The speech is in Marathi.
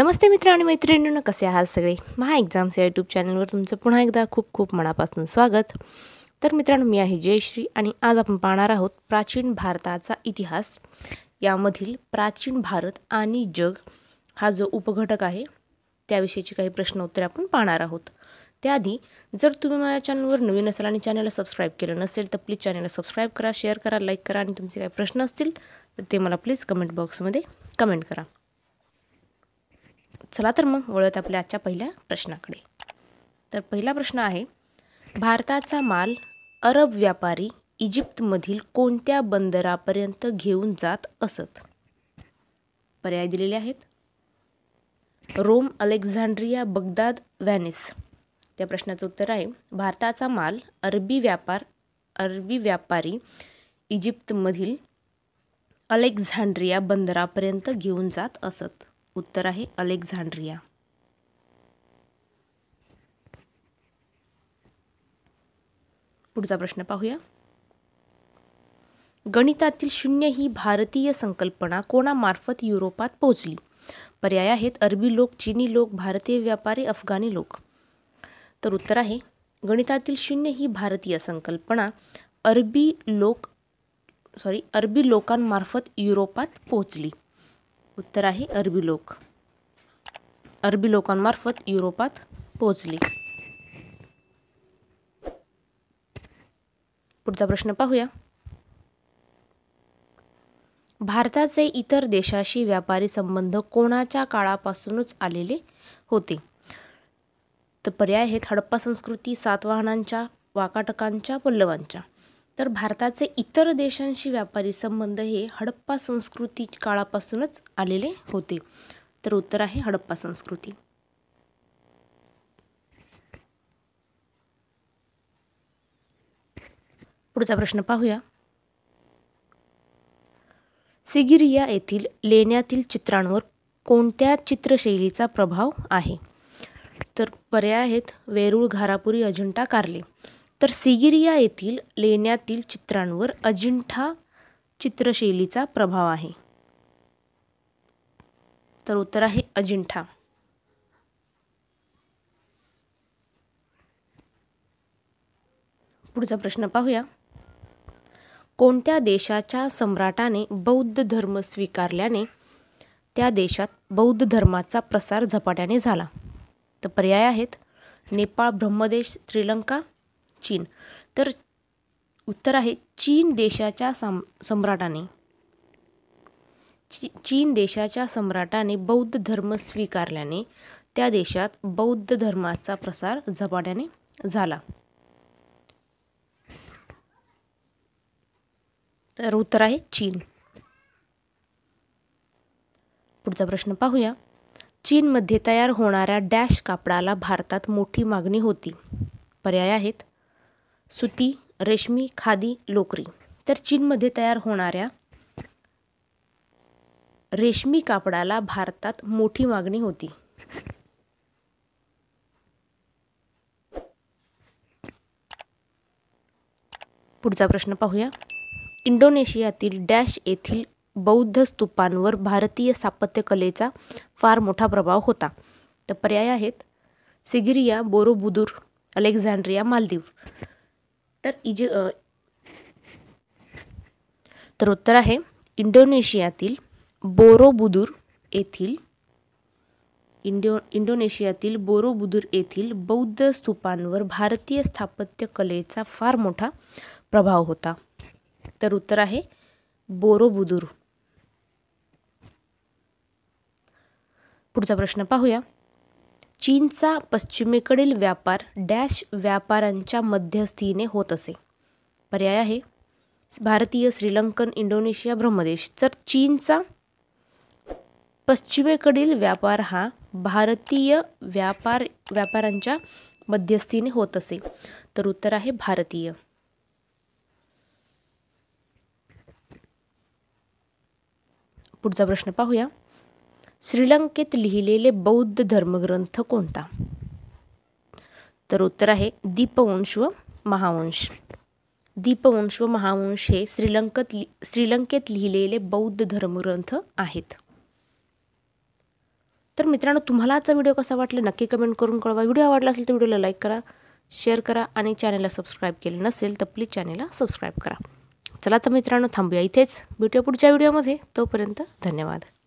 नमस्ते मित्र आणि मैत्रिणींना कसे आहात सगळे महा एक्झाम्स या यूट्यूब चॅनलवर तुमचं पुन्हा एकदा खूप खूप मनापासून स्वागत तर मित्रांनो मी आहे जयश्री आणि आज आपण पाहणार आहोत प्राचीन भारताचा इतिहास यामधील प्राचीन भारत आणि जग हा जो उपघटक आहे त्याविषयीची काही प्रश्न उत्तरे आपण पाहणार आहोत त्याआधी जर तुम्ही माझ्या चॅनलवर नवीन असाल आणि चॅनलला सबस्क्राईब केलं नसेल तर प्लीज चॅनलला सबस्क्राईब करा शेअर करा लाईक करा आणि तुमचे काही प्रश्न असतील तर ते मला प्लीज कमेंट बॉक्समध्ये कमेंट करा चला तर मग वळत आपल्या आजच्या पहिल्या प्रश्नाकडे तर पहिला प्रश्न आहे भारताचा माल अरब व्यापारी इजिप्तमधील कोणत्या बंदरापर्यंत घेऊन जात असत पर्याय दिलेले आहेत रोम अलेक्झांड्रिया बगदाद व्हॅनिस त्या प्रश्नाचं उत्तर आहे भारताचा माल अरबी व्यापार अरबी व्यापारी इजिप्तमधील अलेक्झांड्रिया बंदरापर्यंत घेऊन जात असत उत्तर आहे अलेक्झांड्रिया पुढचा प्रश्न पाहूया गणितातील शून्य ही भारतीय संकल्पना कोणामार्फत युरोपात पोहोचली पर्याय आहेत अरबी लोक चीनी लोक भारतीय व्यापारी अफगाणी लोक तर उत्तर आहे गणितातील शून्य ही भारतीय संकल्पना अरबी लोक सॉरी अरबी लोकांमार्फत युरोपात पोहोचली उत्तर आहे अरबी लोक अरबी लोकांमार्फत युरोपात पोहोचली पुढचा प्रश्न पाहूया भारताचे इतर देशाशी व्यापारी संबंध कोणाच्या काळापासूनच आलेले होते तर पर्याय आहेत हडप्पा संस्कृती सातवाहनांच्या वाकाटकांच्या पल्लवांच्या तर भारताचे इतर देशांशी व्यापारी संबंध हे हडप्पा संस्कृती काळापासूनच आलेले होते तर उत्तर आहे हडप्पा संस्कृती पुढचा प्रश्न पाहूया सिगिरिया येथील लेण्यातील चित्रांवर कोणत्या चित्रशैलीचा प्रभाव आहे तर पर्याय आहेत वेरूळ घारापुरी अजिंठा कार्ले तर सिगिरिया येथील लेण्यातील चित्रांवर अजिंठा चित्रशैलीचा प्रभाव आहे तर उत्तर आहे अजिंठा पुढचा प्रश्न पाहूया कोणत्या देशाच्या सम्राटाने बौद्ध धर्म स्वीकारल्याने त्या देशात बौद्ध धर्माचा प्रसार झपाट्याने झाला तर पर्याय आहेत नेपाळ ब्रह्मदेश श्रीलंका चीन तर उत्तर आहे चीन देशाच्या सम सम्राटाने चीन देशाच्या सम्राटाने बौद्ध धर्म स्वीकारल्याने त्या देशात बौद्ध धर्माचा प्रसार झपाट्याने झाला तर उत्तर आहे चीन पुढचा प्रश्न पाहूया चीनमध्ये तयार होणाऱ्या डॅश कापडाला भारतात मोठी मागणी होती पर्याय आहेत सुती रेशमी खादी लोकरी तर चीनमध्ये तयार होणाऱ्या रेशमी कापडाला भारतात मोठी मागणी होती पुढचा प्रश्न पाहूया इंडोनेशियातील डॅश येथील बौद्ध स्तूपांवर भारतीय स्थापत्यकलेचा फार मोठा प्रभाव होता तर पर्याय आहेत सिगिरिया बोरोबुदूर अलेक्झांड्रिया मालदीव तर इजि तर उत्तर आहे इंडोनेशियातील बोरोबुदूर येथील इंडो इंडोनेशियातील बोरोबुदूर येथील बौद्ध स्तूपांवर भारतीय स्थापत्य कलेचा फार मोठा प्रभाव होता तर उत्तर आहे बोरोबुदूर पुढचा प्रश्न पाहूया चीनचा पश्चिमेकडील व्यापार डॅश व्यापाऱ्यांच्या मध्यस्थीने होत असे पर्याय आहे भारतीय श्रीलंकन इंडोनेशिया ब्रह्मदेश तर चीनचा पश्चिमेकडील व्यापार हा भारतीय व्यापार व्यापाऱ्यांच्या मध्यस्थीने होत असे तर उत्तर आहे भारतीय पुढचा प्रश्न पाहूया श्रीलंकेत लिहिलेले बौद्ध धर्मग्रंथ कोणता तर उत्तर आहे दीपवंश व महावंश दीपवंश व महावंश हे श्रीलंकेत लि श्रीलंकेत लिहिलेले बौद्ध धर्मग्रंथ आहेत तर मित्रांनो तुम्हाला आजचा व्हिडिओ कसा वाटला नक्की कमेंट करून कळवा व्हिडिओ आवडला असेल तर व्हिडिओला लाईक करा शेअर करा आणि चॅनलला सबस्क्राईब केलं नसेल तर प्लीज चॅनलला सबस्क्राईब करा चला तर मित्रांनो थांबूया इथेच भेटूया पुढच्या व्हिडिओमध्ये तोपर्यंत धन्यवाद